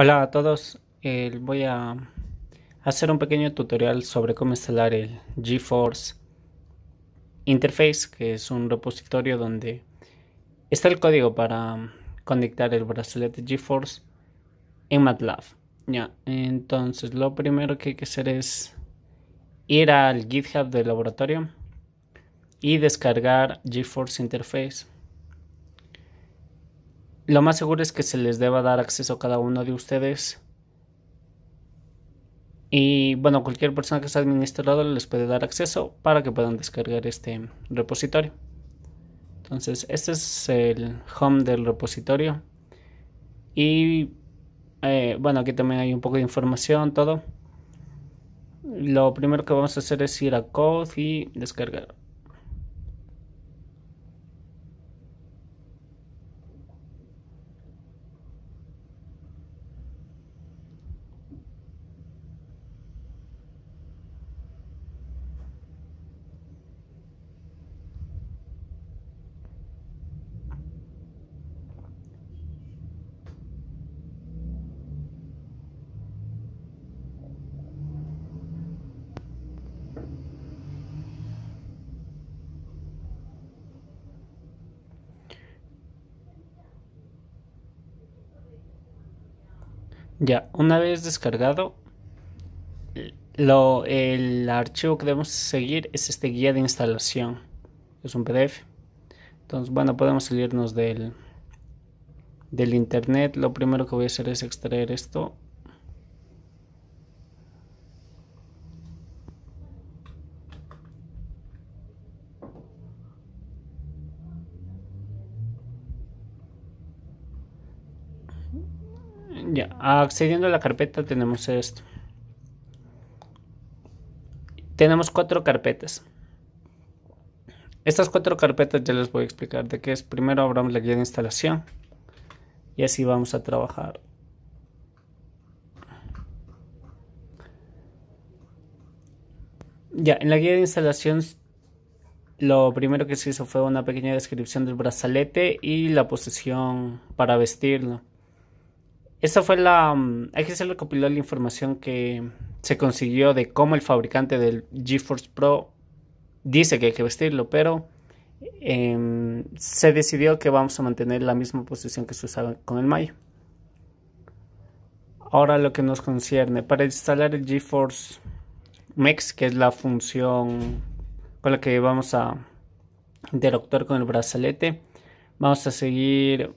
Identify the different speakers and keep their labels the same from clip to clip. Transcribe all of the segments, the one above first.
Speaker 1: Hola a todos, eh, voy a hacer un pequeño tutorial sobre cómo instalar el GeForce Interface, que es un repositorio donde está el código para conectar el brazalete GeForce en MATLAB. Ya, entonces lo primero que hay que hacer es ir al GitHub del laboratorio y descargar GeForce Interface. Lo más seguro es que se les deba dar acceso a cada uno de ustedes. Y bueno, cualquier persona que sea administrador les puede dar acceso para que puedan descargar este repositorio. Entonces, este es el home del repositorio. Y eh, bueno, aquí también hay un poco de información, todo. Lo primero que vamos a hacer es ir a Code y descargar. Ya, una vez descargado, lo, el archivo que debemos seguir es este guía de instalación. Es un PDF. Entonces, bueno, podemos salirnos del, del internet. Lo primero que voy a hacer es extraer esto Ah, accediendo a la carpeta tenemos esto. Tenemos cuatro carpetas. Estas cuatro carpetas ya les voy a explicar de qué es. Primero abramos la guía de instalación y así vamos a trabajar. Ya, en la guía de instalación lo primero que se hizo fue una pequeña descripción del brazalete y la posición para vestirlo. Esta fue la. Mm, que que recopilar la información que se consiguió de cómo el fabricante del GeForce Pro dice que hay que vestirlo, pero em, se decidió que vamos a mantener la misma posición que se usaba con el Mayo. Ahora lo que nos concierne, para instalar el GeForce Mix, que es la función con la que vamos a interactuar con el brazalete, vamos a seguir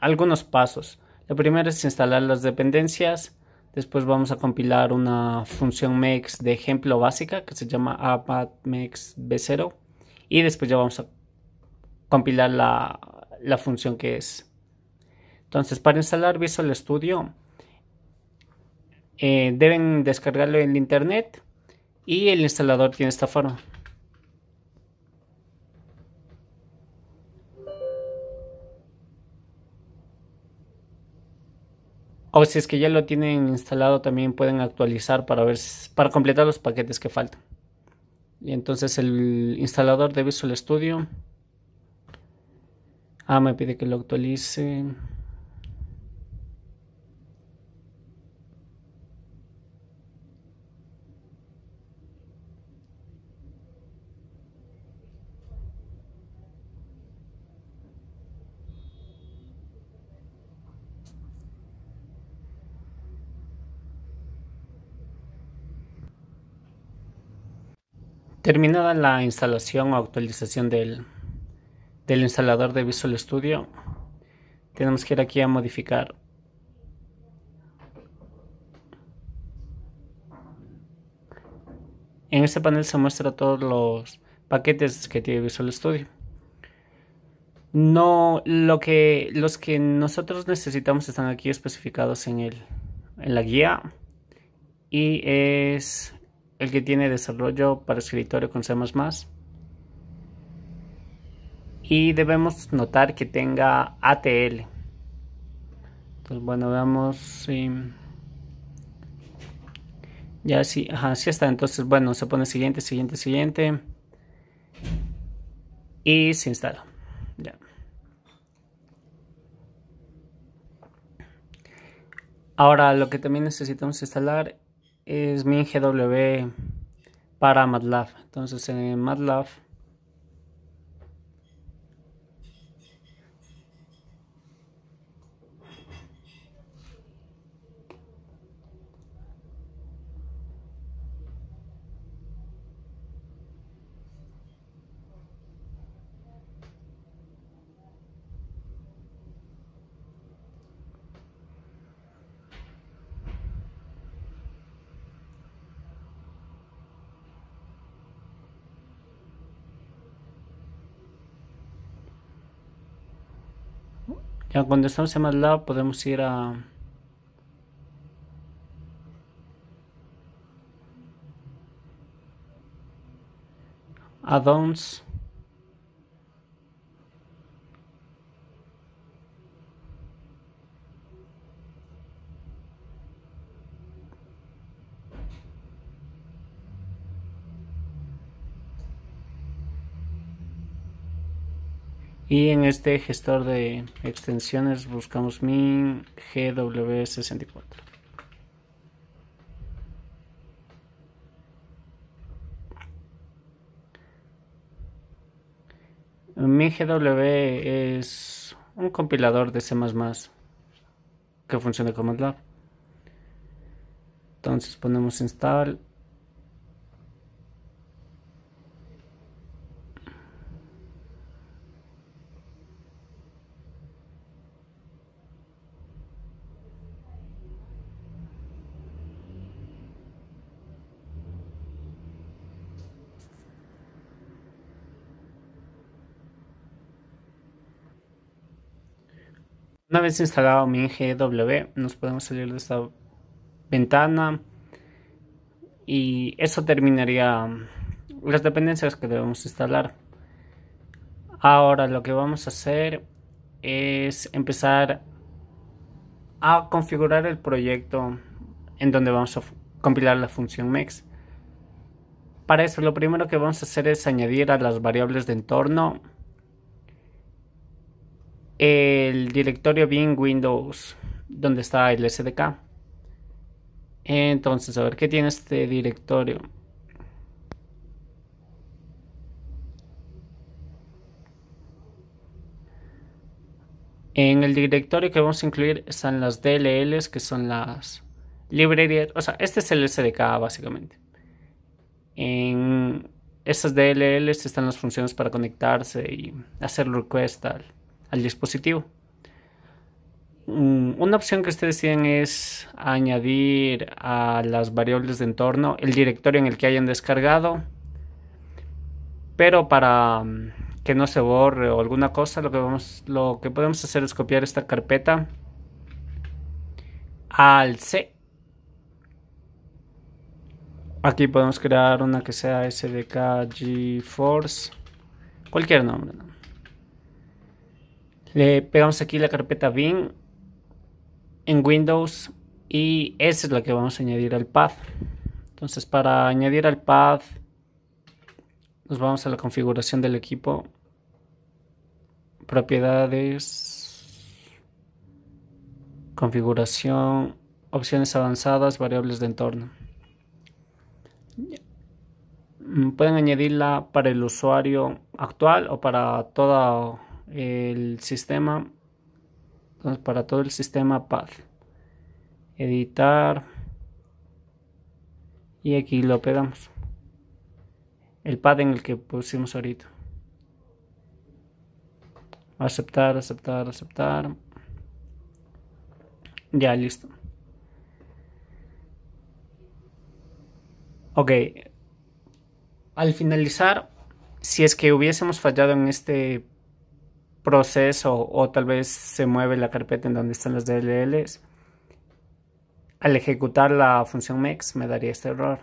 Speaker 1: algunos pasos. Lo primero es instalar las dependencias. Después vamos a compilar una función mex de ejemplo básica que se llama apatmex b0. Y después ya vamos a compilar la, función que es. Entonces, para instalar Visual Studio, eh, deben descargarlo en internet y el instalador tiene esta forma. O si es que ya lo tienen instalado, también pueden actualizar para ver para completar los paquetes que faltan. Y entonces el instalador de Visual Studio. Ah, me pide que lo actualice. Terminada la instalación o actualización del, instalador de Visual Studio, tenemos que ir aquí a modificar En este panel se muestra todos los paquetes que tiene Visual Studio. No, lo que, los que nosotros necesitamos están aquí especificados en, en la guía y es el que tiene desarrollo para escritorio con C++. Y debemos notar que tenga ATL. Entonces, bueno, veamos si... Ya sí, ajá, está. Entonces, bueno, se pone siguiente, siguiente, siguiente. Y se instala. Ya. Ahora, lo que también necesitamos instalar es GW para MATLAB. Entonces en MATLAB cuando estamos en MATLAB podemos ir a... Addons. y en este gestor de extensiones buscamos mi gw64 Mi MinGW es un compilador de C++ que funciona como Lab. Entonces ponemos install instalado mi W, nos podemos salir de esta ventana y eso terminaría mm, las dependencias que debemos instalar. Ahora lo que vamos a hacer es empezar a configurar el proyecto en donde vamos a compilar la función mex. Para eso lo primero que vamos a hacer es añadir a las variables de entorno el directorio bien windows donde está el SDK. Entonces, a ver qué tiene este directorio. En el directorio que vamos a incluir están las DLLs, que son las librerías. O sea, este es el SDK básicamente. En esas DLLs están las funciones para conectarse y hacer request al dispositivo. Mm, una opción que ustedes tienen es añadir a las variables de entorno el directorio en el que hayan descargado, pero para mm, que no se borre o alguna cosa, lo que, vamos, lo que podemos hacer es copiar esta carpeta al C. Aquí podemos crear una que sea SDK GeForce, cualquier nombre. Le pegamos aquí la carpeta bin en Windows y esa es la que vamos a añadir al path. Entonces para añadir al path nos vamos a la configuración del equipo, propiedades, configuración, opciones avanzadas, variables de entorno. Mm, pueden añadirla para el usuario actual o para toda el sistema, para todo el sistema pad Editar. Y aquí lo pegamos. El pad en el que pusimos ahorita. Aceptar, aceptar, aceptar. Ya, listo. Ok. Al finalizar, si es que hubiésemos fallado en este proceso o tal vez se mueve la carpeta en donde están las DLLs, al ejecutar la función mex me daría este error.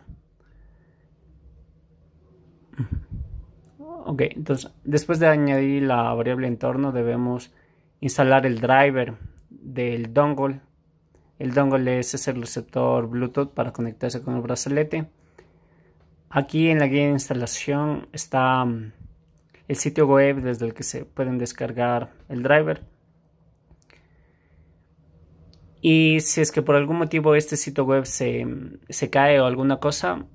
Speaker 1: Ok, entonces después de añadir la variable entorno debemos instalar el driver del dongle. El dongle es, es el receptor Bluetooth para conectarse con el brazalete. Aquí en la guía de instalación está mm, el sitio web desde el que se pueden descargar el driver. Y si es que por algún motivo este sitio web se, se cae o alguna cosa,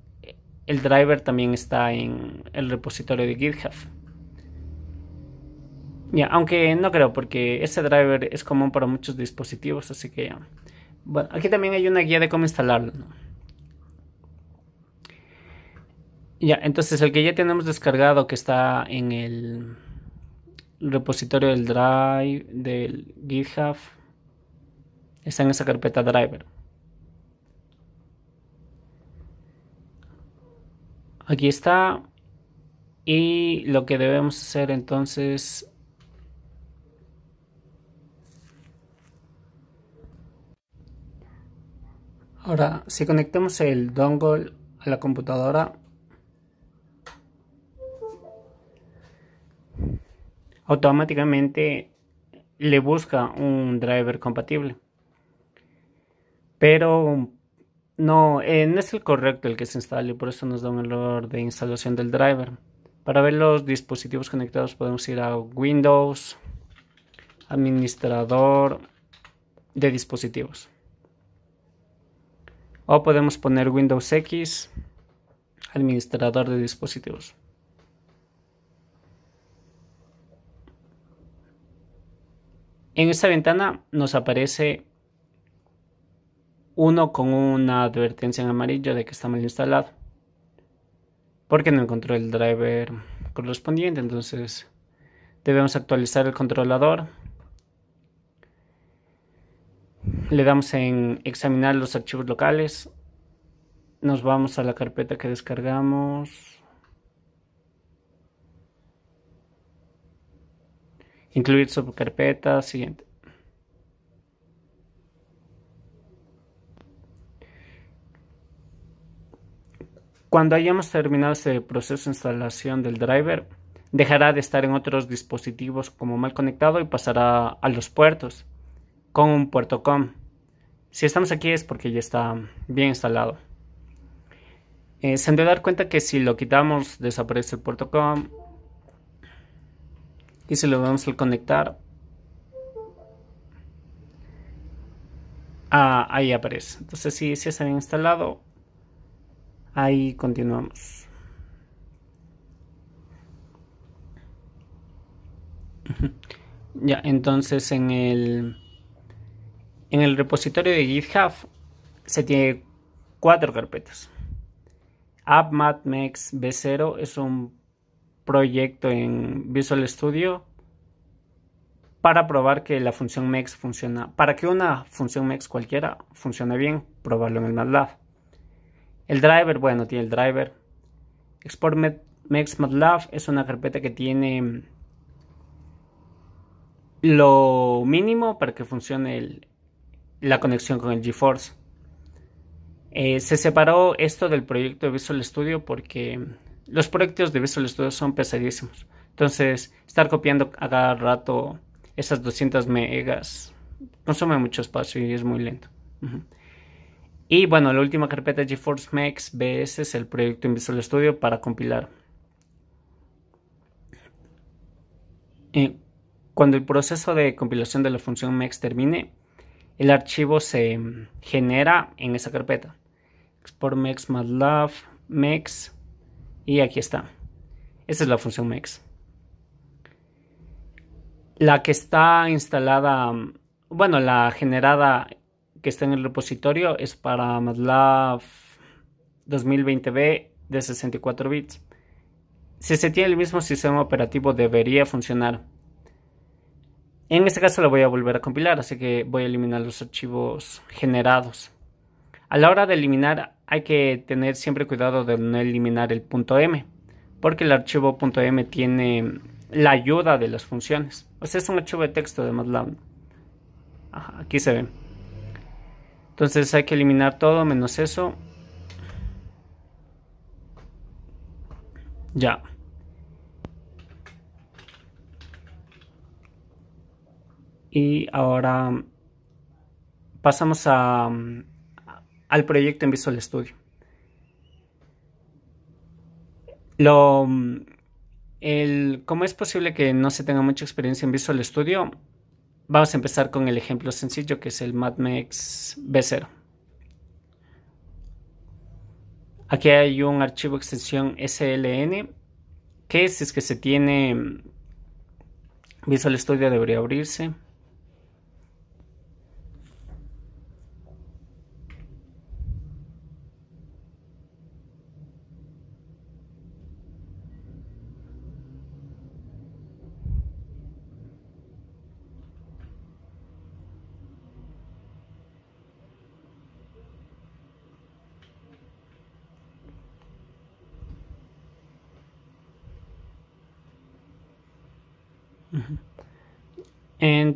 Speaker 1: el driver también está en el repositorio de GitHub. aunque no creo, porque este driver es común para muchos dispositivos, así que Bueno, aquí también hay una guía de cómo instalarlo. Ya, entonces el que ya tenemos descargado que está en el repositorio del Drive, del GitHub, está en esa carpeta driver. Aquí está. Y lo que debemos hacer entonces Ahora, si conectamos el dongle a la computadora, automáticamente le busca un driver compatible. Pero eh, no, es el correcto el que se instale, por eso nos da un error de instalación del driver. Para ver los dispositivos conectados podemos ir a Windows, Administrador de dispositivos. O podemos poner Windows X, Administrador de dispositivos. En esta ventana nos aparece uno con una advertencia en amarillo de que está mal instalado. Porque no encontró el driver correspondiente. Entonces debemos actualizar el controlador. Le damos en examinar los archivos locales. Nos vamos a la carpeta que descargamos. Incluir subcarpeta siguiente. Cuando hayamos terminado este proceso de instalación del driver, dejará de estar en otros dispositivos como mal conectado y pasará a los puertos con un puerto COM. Si estamos aquí es porque ya está bien instalado. Eh, se han de dar cuenta que si lo quitamos desaparece el puerto COM y se lo vamos a conectar ah, ahí aparece entonces si se había instalado ahí continuamos ya entonces en el en el repositorio de github se tiene cuatro carpetas AppMatMex v0 es un proyecto en Visual Studio para probar que la función mex funciona, para que una función mex cualquiera funcione bien, probarlo en el MATLAB. El driver, bueno, tiene el driver. Export mex MATLAB es una carpeta que tiene lo mínimo para que funcione la conexión con el GeForce. Eh, se separó esto del proyecto de Visual Studio porque los proyectos de Visual Studio son pesadísimos. Entonces, estar copiando a cada rato esas 200 megas consume mucho espacio y es muy lento. Y bueno, la última carpeta GeForce Max BS es el proyecto en Visual Studio para compilar. cuando el proceso de compilación de la función max termine, el archivo se genera en esa carpeta. Export max matlab max y aquí está. Esta es la función mex. La que está instalada, bueno, la generada que está en el repositorio es para MATLAB 2020B de 64 bits. Si se tiene el mismo sistema operativo debería funcionar. En este caso lo voy a volver a compilar, así que voy a eliminar los archivos generados. A la hora de eliminar hay que tener siempre cuidado de no eliminar el punto .m, porque el archivo .m tiene la ayuda de las funciones. O sea, es un archivo de texto de MATLAB. aquí se ve. Entonces hay que eliminar todo menos eso. Ya. Y ahora pasamos a mm, al proyecto en Visual Studio. Lo, mm, el, ¿Cómo es posible que no se tenga mucha experiencia en Visual Studio? Vamos a empezar con el ejemplo sencillo que es el MatMex B0. Aquí hay un archivo extensión SLN que si es que se tiene mm, Visual Studio debería abrirse.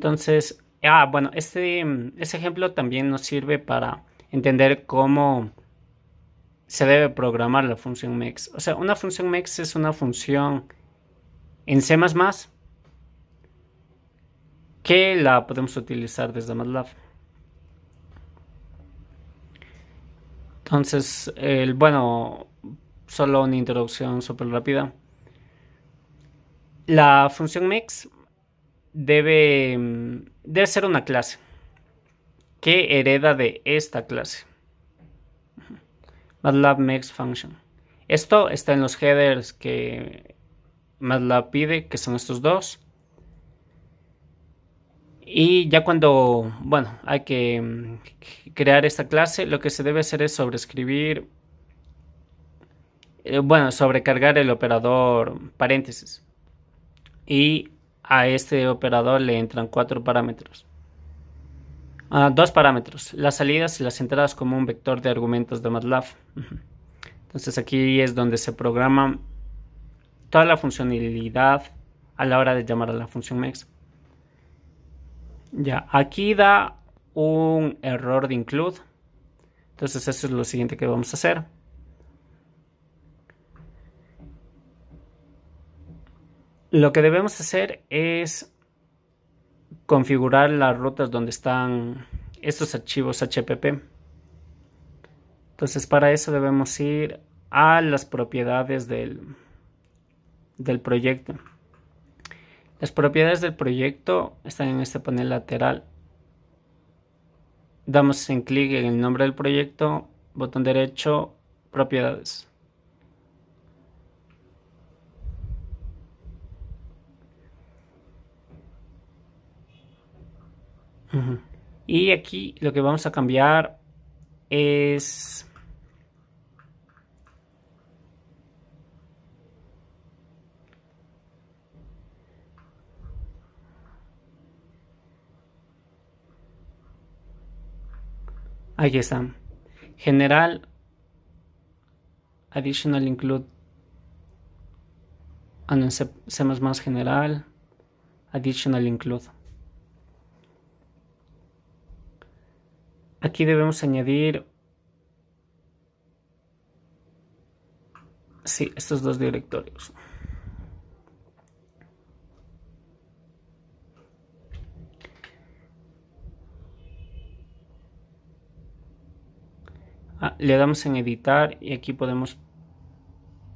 Speaker 1: Entonces, ah, bueno, este, ejemplo también nos sirve para entender cómo se debe programar la función mix. O sea, una función mix es una función en C++ que la podemos utilizar desde MATLAB. Entonces, el, bueno, solo una introducción súper rápida. La función mix... Mm, debe, ser una clase que hereda de esta clase. MATLAB makes function. Esto está en los headers que MATLAB pide, que son estos dos. Y ya cuando, bueno, hay que mm, crear esta clase, lo que se debe hacer es sobreescribir, eh, bueno, sobrecargar el operador paréntesis. Y a este operador le entran cuatro parámetros. Ah, dos parámetros, las salidas y las entradas como un vector de argumentos de MATLAB. Entonces aquí es donde se programa toda la funcionalidad a la hora de llamar a la función MEX. Ya, aquí da un error de include. Entonces eso es lo siguiente que vamos a hacer. Lo que debemos hacer es configurar las rutas donde están estos archivos HPP. Entonces para eso debemos ir a las propiedades del, del proyecto. Las propiedades del proyecto están en este panel lateral. Damos en clic en el nombre del proyecto, botón derecho, propiedades. Y aquí lo que vamos a cambiar es... Aquí está. General Additional Include. Ah, más general. Additional Include. Aquí debemos añadir... Sí, estos dos directorios. Ah, le damos en editar y aquí podemos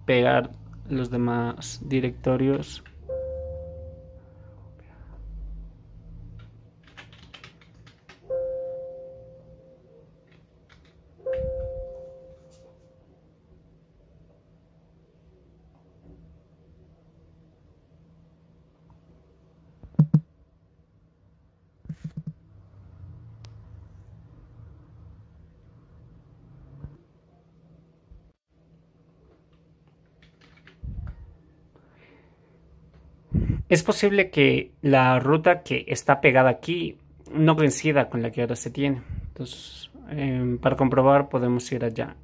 Speaker 1: pegar los demás directorios Es posible que la ruta que está pegada aquí no coincida con la que ahora se tiene. Entonces, em, para comprobar podemos ir allá.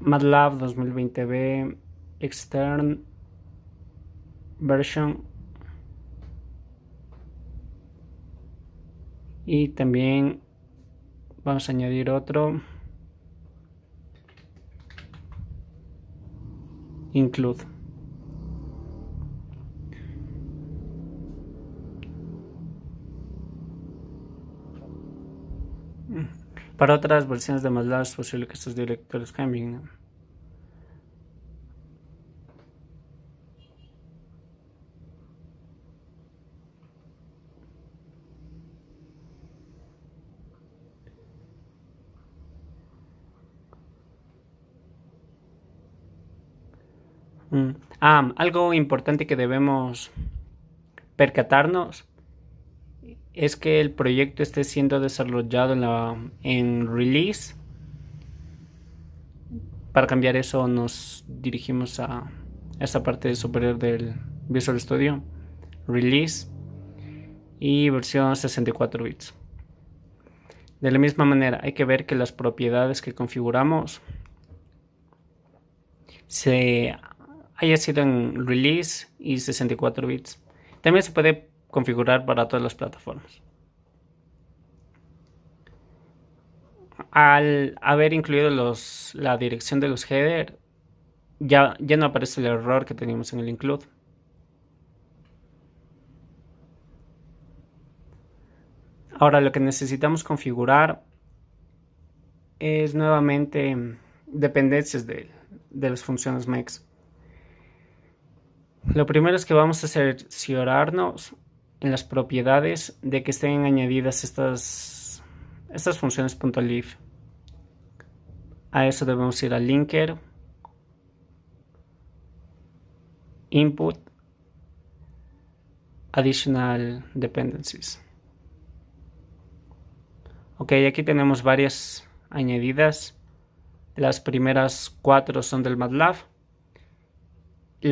Speaker 1: MATLAB 2020B Extern Version y también vamos a añadir otro include Para otras versiones de MATLAB es posible que estos directores cambien. Mm. Ah, algo importante que debemos percatarnos es que el proyecto esté siendo desarrollado en, la, en release. Para cambiar eso nos dirigimos a esta parte superior del Visual Studio, release y versión 64 bits. De la misma manera, hay que ver que las propiedades que configuramos se haya sido en release y 64 bits. También se puede configurar para todas las plataformas. Al haber incluido los, la dirección de los header, ya, ya no aparece el error que teníamos en el include. Ahora lo que necesitamos configurar es nuevamente dependencias de, de las funciones MEX. Lo primero es que vamos a cerciorarnos en las propiedades de que estén añadidas estas, estas funciones A eso debemos ir al linker, input, additional dependencies. Ok, aquí tenemos varias añadidas. Las primeras cuatro son del MATLAB.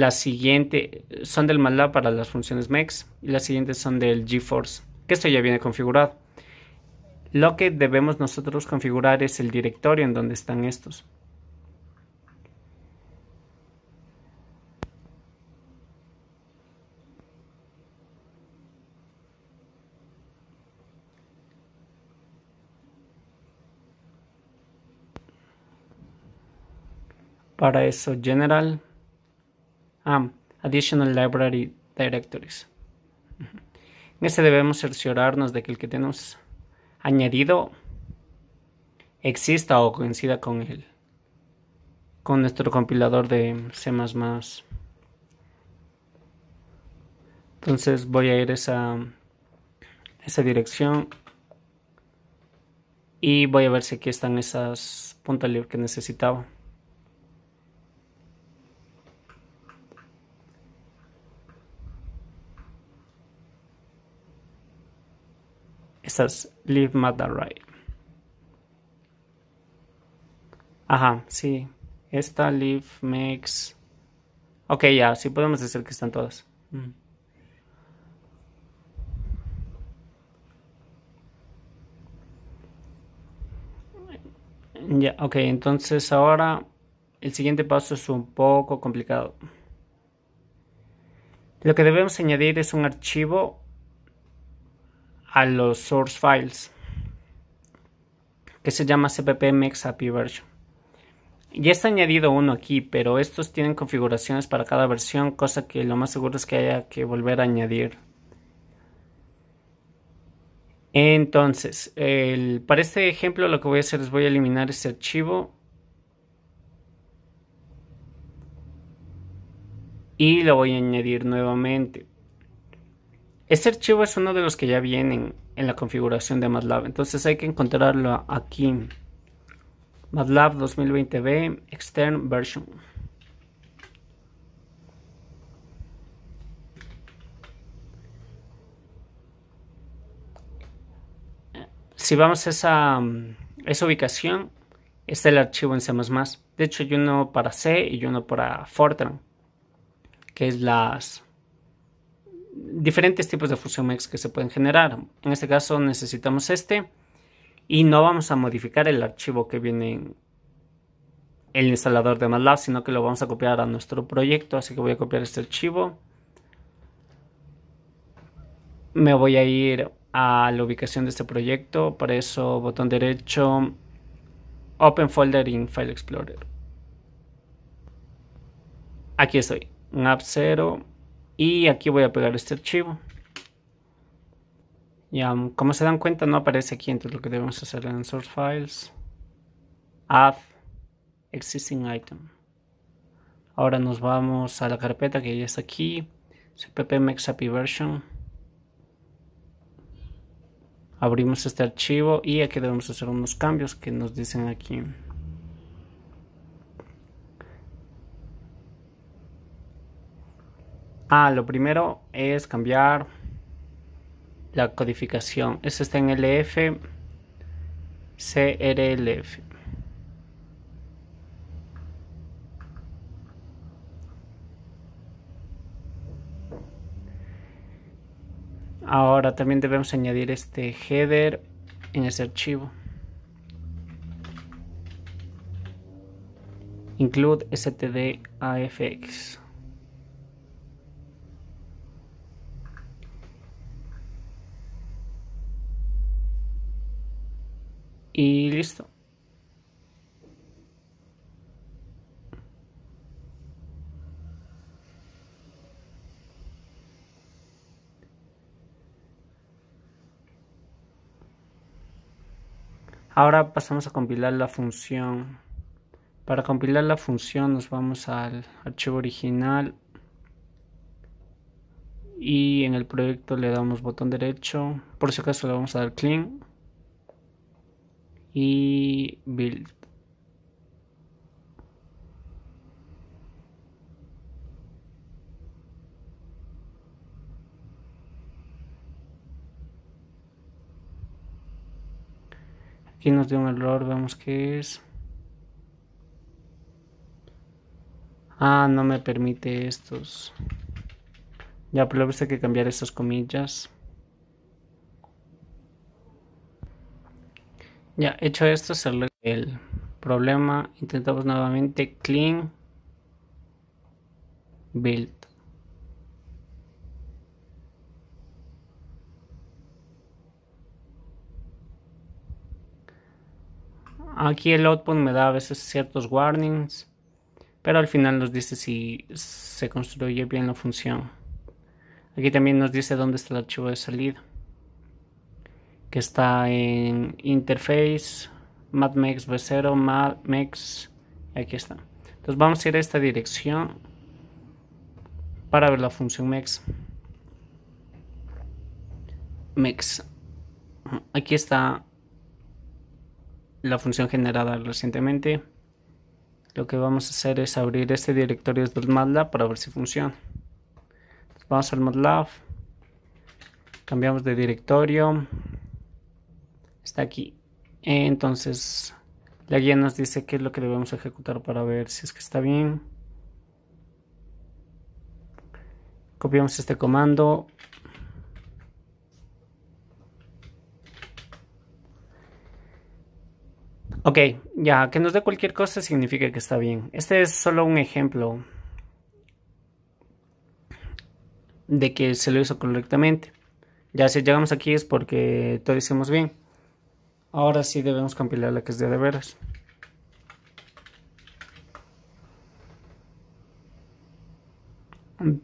Speaker 1: La siguiente son del MATLAB para las funciones MEX y las siguientes son del GeForce, que esto ya viene configurado. Lo que debemos nosotros configurar es el directorio en donde están estos. Para eso, General. Ah, additional Library Directories. En ese debemos cerciorarnos de que el que tenemos añadido exista o coincida con él, con nuestro compilador de C++. Entonces voy a ir a esa, esa dirección y voy a ver si aquí están esas puntas libres que necesitaba. Live Matter Right. Ajá, sí. Esta, Live, makes. Ok, ya, sí podemos decir que están todas. Mm. Ya, ok, entonces ahora el siguiente paso es un poco complicado. Lo que debemos añadir es un archivo a los source files que se llama API version. Ya está añadido uno aquí, pero estos tienen configuraciones para cada versión, cosa que lo más seguro es que haya que volver a añadir. Entonces, para este ejemplo lo que voy a hacer es voy a eliminar este archivo. Y lo voy a añadir nuevamente. Este archivo es uno de los que ya vienen en la configuración de MATLAB, entonces hay que encontrarlo aquí. MATLAB 2020B Extern Version. Si vamos a esa, ubicación, está el archivo en C++. De hecho, hay uno para C y uno para Fortran, que es las diferentes tipos de fusión que se pueden generar. En este caso necesitamos este y no vamos a modificar el archivo que viene en el instalador de MATLAB, sino que lo vamos a copiar a nuestro proyecto. Así que voy a copiar este archivo. Me voy a ir a la ubicación de este proyecto. por eso, botón derecho, Open Folder in File Explorer. Aquí estoy, map 0 y aquí voy a pegar este archivo ya mm, como se dan cuenta no aparece aquí entonces lo que debemos hacer en source files add existing item ahora nos vamos a la carpeta que ya está aquí mexapi version abrimos este archivo y aquí debemos hacer unos cambios que nos dicen aquí Ah, lo primero es cambiar la codificación. Eso está en LF, CRLF. Ahora también debemos añadir este header en ese archivo. Include stdafx. Y listo. Ahora pasamos a compilar la función. Para compilar la función nos vamos al archivo original y en el proyecto le damos botón derecho. Por si acaso le vamos a dar clean y Build. Aquí nos dio un error, vemos que es. Ah, no me permite estos. Ya, pero hay que cambiar estas comillas. Ya, hecho esto, se el problema. Intentamos nuevamente clean build. Aquí el output me da a veces ciertos warnings, pero al final nos dice si se construye bien la función. Aquí también nos dice dónde está el archivo de salida que está en interface, matmex v0, matmex, aquí está. Entonces vamos a ir a esta dirección para ver la función mex. Mex. Aquí está la función generada recientemente. Lo que vamos a hacer es abrir este directorio de MATLAB para ver si funciona. vamos al MATLAB. Cambiamos de directorio. Está aquí. Entonces, la guía nos dice qué es lo que debemos ejecutar para ver si es que está bien. Copiamos este comando. Ok, ya, que nos dé cualquier cosa significa que está bien. Este es solo un ejemplo de que se lo hizo correctamente. Ya si llegamos aquí es porque todo hicimos bien. Ahora sí debemos compilar la que es de veras.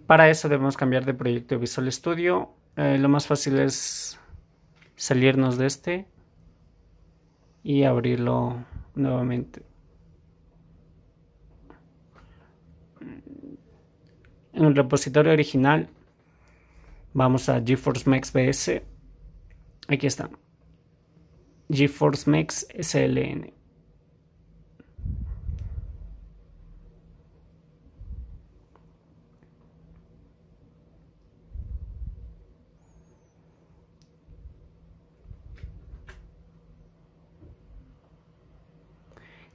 Speaker 1: Para eso debemos cambiar de proyecto Visual Studio. Eh, lo más fácil es salirnos de este y abrirlo nuevamente. En el repositorio original vamos a GeForce Max BS. Aquí está. GeForce Max SLN.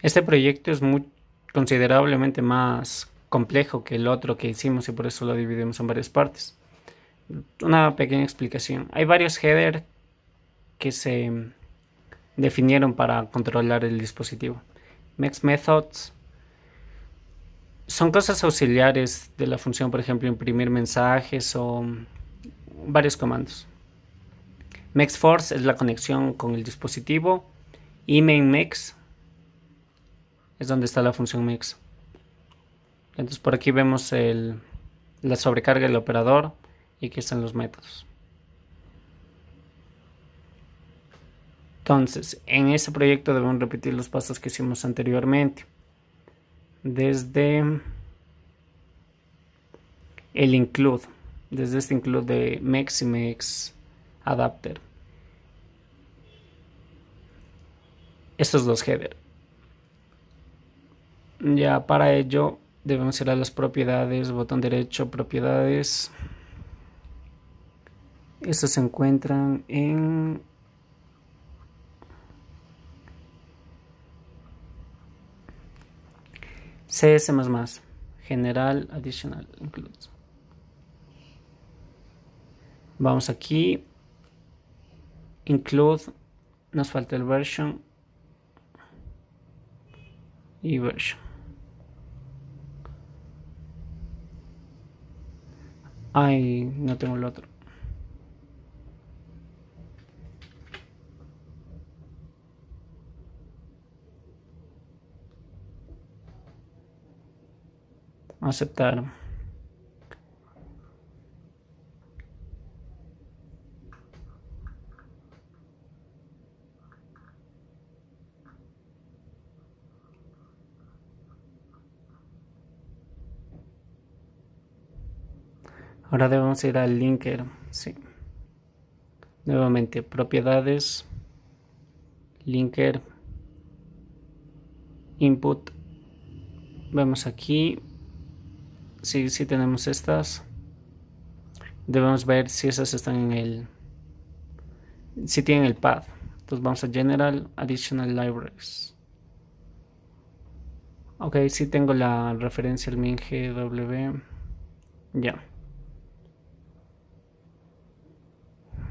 Speaker 1: Este proyecto es muy, considerablemente más complejo que el otro que hicimos y por eso lo dividimos en varias partes. Una pequeña explicación. Hay varios headers que se definieron para controlar el dispositivo. Mex methods son cosas auxiliares de la función, por ejemplo, imprimir mensajes o varios comandos. FORCE es la conexión con el dispositivo y mix es donde está la función mix. Entonces por aquí vemos la sobrecarga del operador y aquí están los métodos. Entonces, en este proyecto debemos repetir los pasos que hicimos anteriormente. Desde el include, desde este include de Maximex adapter. Estos dos header. Ya para ello debemos ir a las propiedades, botón derecho, propiedades. Estos se encuentran en CS++, General Additional Includes. Vamos aquí, include, nos falta el version y version. Ay, no tengo el otro. aceptar. Ahora debemos ir al linker, sí. Nuevamente, propiedades, linker, input. Vemos aquí si sí tenemos estas. Debemos ver si esas están en el... Si tienen el pad. Entonces vamos a General Additional Libraries. Ok, si tengo la referencia al MinGW. Ya.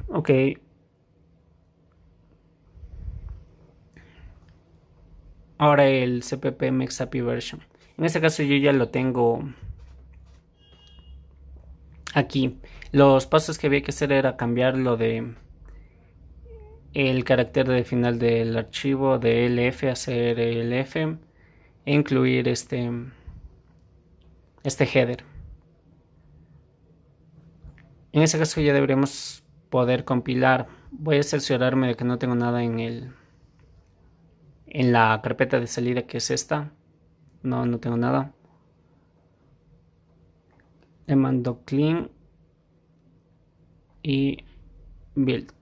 Speaker 1: Ok. Ahora el CPP MexAPI version. En este caso yo ya lo tengo aquí los pasos que había que hacer era cambiar lo de el carácter de final del archivo de LF a ser LF e incluir este este header en ese caso ya deberíamos poder compilar voy a cerciorarme de que no tengo nada en el en la carpeta de salida que es esta no no tengo nada le mando clean y build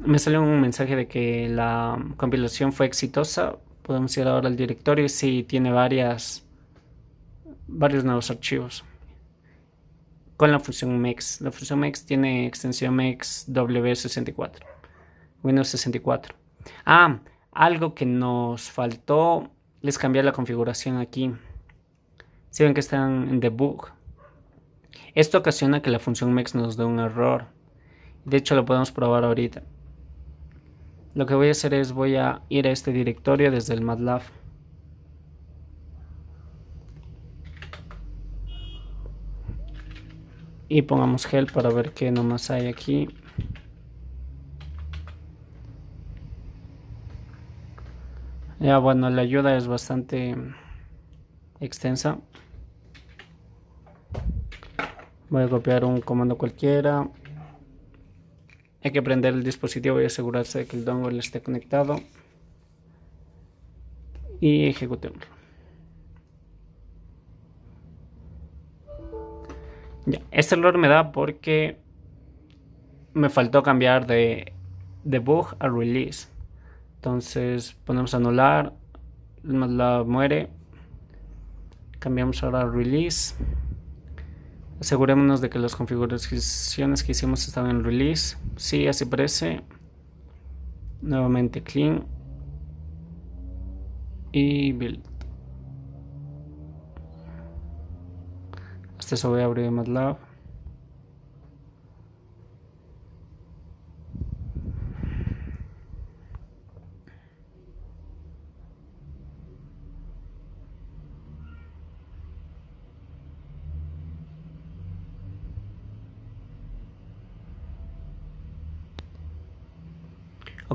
Speaker 1: me salió un mensaje de que la compilación fue exitosa podemos ir ahora al directorio y si tiene varias varios nuevos archivos con la función mex la función mex tiene extensión mex w64 Windows 64. Ah, algo que nos faltó les cambiar la configuración aquí. Si ven que están en debug. Esto ocasiona que la función max nos dé un error. De hecho, lo podemos probar ahorita. Lo que voy a hacer es voy a ir a este directorio desde el MATLAB. Y pongamos help para ver qué nomás hay aquí. Ya bueno, la ayuda es bastante extensa. Voy a copiar un comando cualquiera. Hay que prender el dispositivo y asegurarse de que el dongle esté conectado. Y ejecutémoslo. Ya, este error me da porque me faltó cambiar de debug a release. Entonces ponemos anular, el MATLAB muere. Cambiamos ahora a release. Asegurémonos de que las configuraciones que hicimos estaban en release. si así parece. Nuevamente clean. Y build. Hasta eso voy a abrir MATLAB.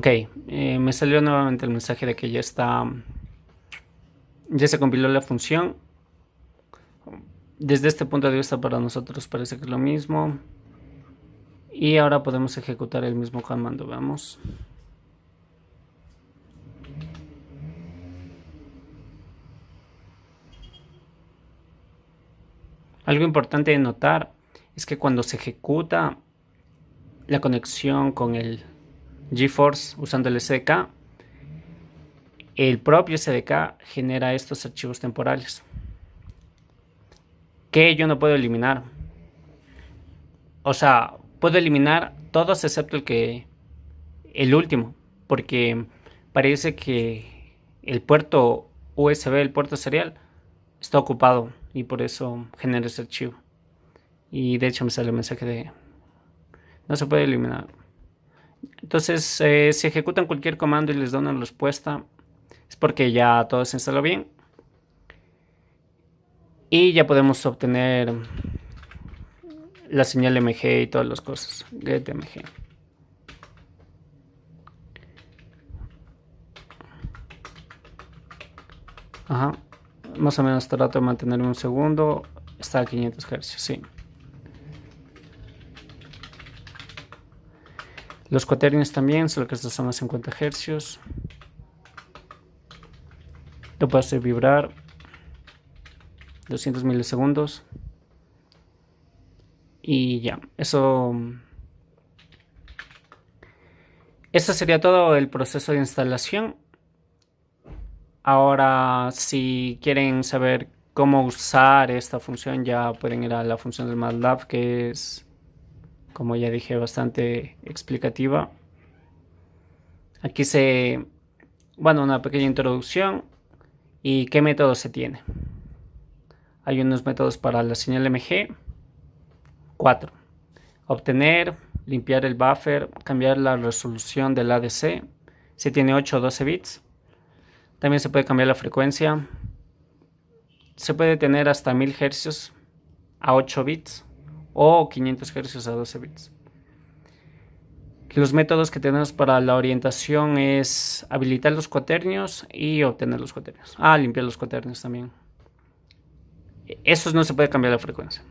Speaker 1: Ok, eh, me salió nuevamente el mensaje de que ya está, ya se compiló la función. Desde este punto de vista para nosotros parece que es lo mismo. Y ahora podemos ejecutar el mismo comando, veamos. Algo importante de notar es que cuando se ejecuta la conexión con el GeForce usando el SDK, el propio SDK genera estos archivos temporales que yo no puedo eliminar. O sea, puedo eliminar todos excepto el que el último, porque parece que el puerto USB, el puerto serial está ocupado y por eso genera ese archivo. Y de hecho me sale el mensaje de no se puede eliminar. Entonces, eh, si ejecutan cualquier comando y les dan una respuesta, es porque ya todo se instaló bien. Y ya podemos obtener la señal MG y todas las cosas. Get MG. Más o menos trato de mantener un segundo. Está a 500 Hz, sí. Los cuaternios también, solo que estos son a 50 Hz. Lo puedo hacer vibrar 200 milisegundos. Y ya, eso... Eso sería todo el proceso de instalación. Ahora, si quieren saber cómo usar esta función, ya pueden ir a la función del MATLAB que es como ya dije, bastante explicativa. Aquí se, bueno, una pequeña introducción y qué método se tiene. Hay unos métodos para la señal MG. 4. Obtener, limpiar el buffer, cambiar la resolución del ADC, si tiene 8 o 12 bits. También se puede cambiar la frecuencia. Se puede tener hasta 1000 Hz a 8 bits o 500 Hz a 12 bits. Los métodos que tenemos para la orientación es habilitar los cuaternios y obtener los cuaternios. Ah, limpiar los cuaternios también. Eso no se puede cambiar la frecuencia.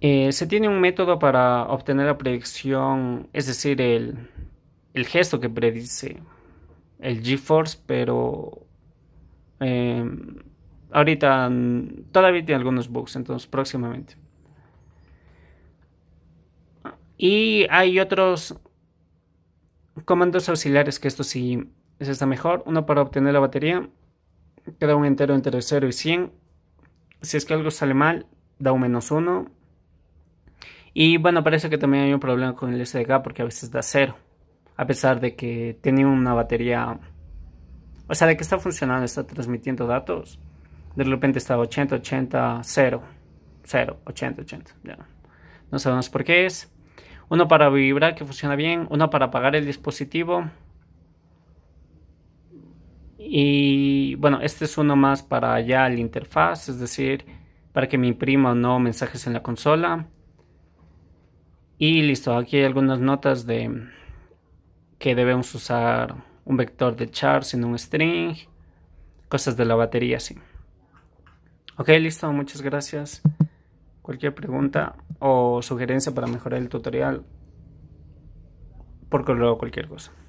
Speaker 1: Eh, se tiene un método para obtener la predicción, es decir, el, el gesto que predice el G-Force, pero ahorita mm, todavía tiene algunos bugs, entonces próximamente. Y hay otros comandos auxiliares que esto sí está mejor. Uno para obtener la batería, que da un entero entre 0 y 100. Si es que algo sale mal, da un menos 1. Y bueno, parece que también hay un problema con el SDK porque a veces da 0. A pesar de que tenía una batería... O sea, de que está funcionando, está transmitiendo datos de repente está 80, 80, 0, 0, 80, 80. No sabemos por qué es. Uno para vibrar que funciona bien, uno para apagar el dispositivo. Y bueno, este es uno más para ya la interfaz, es decir, para que me imprima o no mensajes en la consola. Y listo, aquí hay algunas notas de que debemos usar un vector de char, en un string, cosas de la batería, sí. Ok, listo, muchas gracias. Cualquier pregunta o sugerencia para mejorar el tutorial, por luego cualquier cosa.